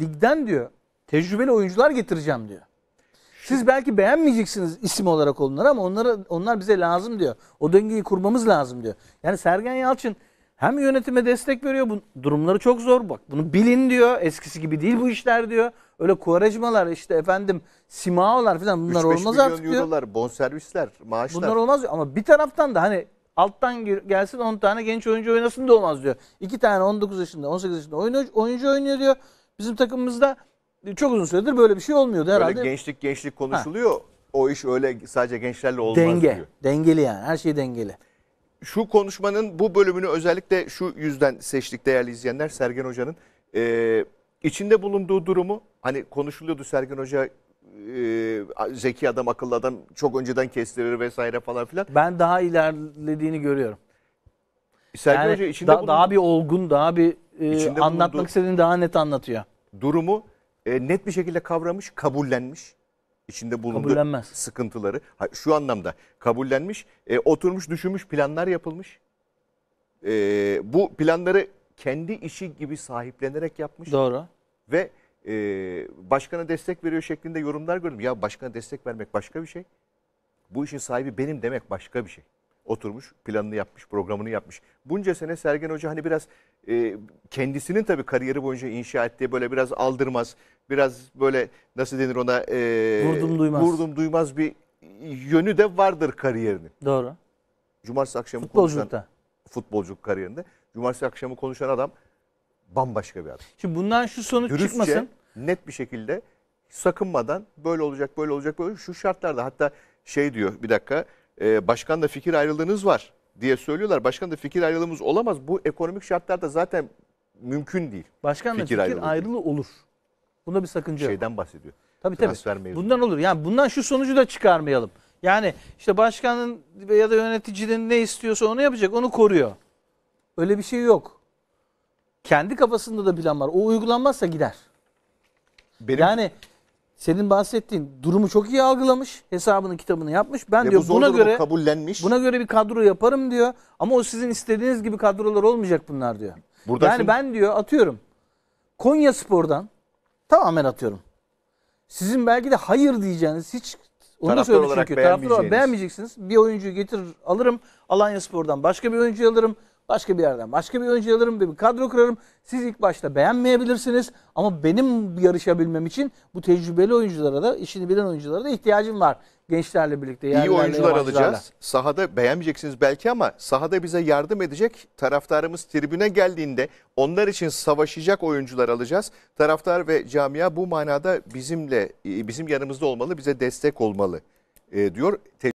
ligden diyor tecrübeli oyuncular getireceğim diyor. Siz belki beğenmeyeceksiniz isim olarak onları ama onları onlar bize lazım diyor. O dengeyi kurmamız lazım diyor. Yani Sergen Yalçın hem yönetime destek veriyor. Bu durumları çok zor bak. Bunu bilin diyor. Eskisi gibi değil bu işler diyor. Öyle kuvarajmalar işte efendim simaolar falan bunlar 3 -5 olmaz artık diyor. eurolar, bonservisler, maaşlar. Bunlar olmaz diyor. ama bir taraftan da hani alttan gelsin 10 tane genç oyuncu oynasın da olmaz diyor. 2 tane 19 yaşında 18 yaşında oyuncu oynuyor diyor. Bizim takımımızda çok uzun süredir böyle bir şey olmuyordu herhalde. Böyle gençlik gençlik konuşuluyor. Ha. O iş öyle sadece gençlerle olmaz Denge. diyor. Dengeli yani her şey dengeli. Şu konuşmanın bu bölümünü özellikle şu yüzden seçtik değerli izleyenler. Sergen Hoca'nın e, içinde bulunduğu durumu hani konuşuluyordu Sergen Hoca e, zeki adam akıllı adam çok önceden kestirir vesaire falan filan. Ben daha ilerlediğini görüyorum. Sergen yani Hoca içinde da, bulunduğu... daha bir olgun daha bir e, anlatmak bulunduğu... istediğini daha net anlatıyor durumu e, net bir şekilde kavramış, kabullenmiş. içinde bulunduğu sıkıntıları. Ha, Şu anlamda kabullenmiş, e, oturmuş, düşünmüş, planlar yapılmış. E, bu planları kendi işi gibi sahiplenerek yapmış Doğru. ve e, başkana destek veriyor şeklinde yorumlar gördüm. Ya başkana destek vermek başka bir şey. Bu işin sahibi benim demek başka bir şey oturmuş, planını yapmış, programını yapmış. Bunca sene Sergen Hoca hani biraz e, kendisinin tabii kariyeri boyunca inşa ettiği böyle biraz aldırmaz, biraz böyle nasıl denir ona e, vurdum duymaz. vurdum duymaz bir yönü de vardır kariyerinin. Doğru. Cumartesi akşamı konuşan futbolcuk kariyerinde cumartesi akşamı konuşan adam bambaşka bir adam. Şimdi bundan şu sonuç Dürüstçe, çıkmasın. net bir şekilde sakınmadan böyle olacak, böyle olacak, böyle şu şartlarda hatta şey diyor bir dakika e, başkanla fikir ayrılığınız var diye söylüyorlar. Başkan da fikir ayrılığımız olamaz. Bu ekonomik şartlarda zaten mümkün değil. Başkan da fikir, fikir ayrılığı, ayrılığı olur. Bunda bir sakınca Şeyden yok. bahsediyor. Tabii Transfer tabii. Bundan olur. Yani bundan şu sonucu da çıkarmayalım. Yani işte başkanın ya da yöneticinin ne istiyorsa onu yapacak, onu koruyor. Öyle bir şey yok. Kendi kafasında da plan var. O uygulanmazsa gider. Benim... Yani senin bahsettiğin durumu çok iyi algılamış. Hesabını kitabını yapmış. Ben Ve diyor bu buna göre kabullenmiş. Buna göre bir kadro yaparım diyor. Ama o sizin istediğiniz gibi kadrolar olmayacak bunlar diyor. Burada yani şimdi... ben diyor atıyorum. Konya Spor'dan tamamen atıyorum. Sizin belki de hayır diyeceğiniz hiç onu taraftar çünkü. Taraftar olarak beğenmeyeceksiniz. Bir oyuncuyu getirir alırım. Alanya Spor'dan başka bir oyuncu alırım. Başka bir yerden başka bir oyuncu alırım, bir kadro kurarım. Siz ilk başta beğenmeyebilirsiniz ama benim yarışabilmem için bu tecrübeli oyunculara da, işini bilen oyunculara da ihtiyacım var. Gençlerle birlikte. İyi oyuncular alacağız. Sahada beğenmeyeceksiniz belki ama sahada bize yardım edecek taraftarımız tribüne geldiğinde onlar için savaşacak oyuncular alacağız. Taraftar ve camia bu manada bizimle, bizim yanımızda olmalı, bize destek olmalı e, diyor.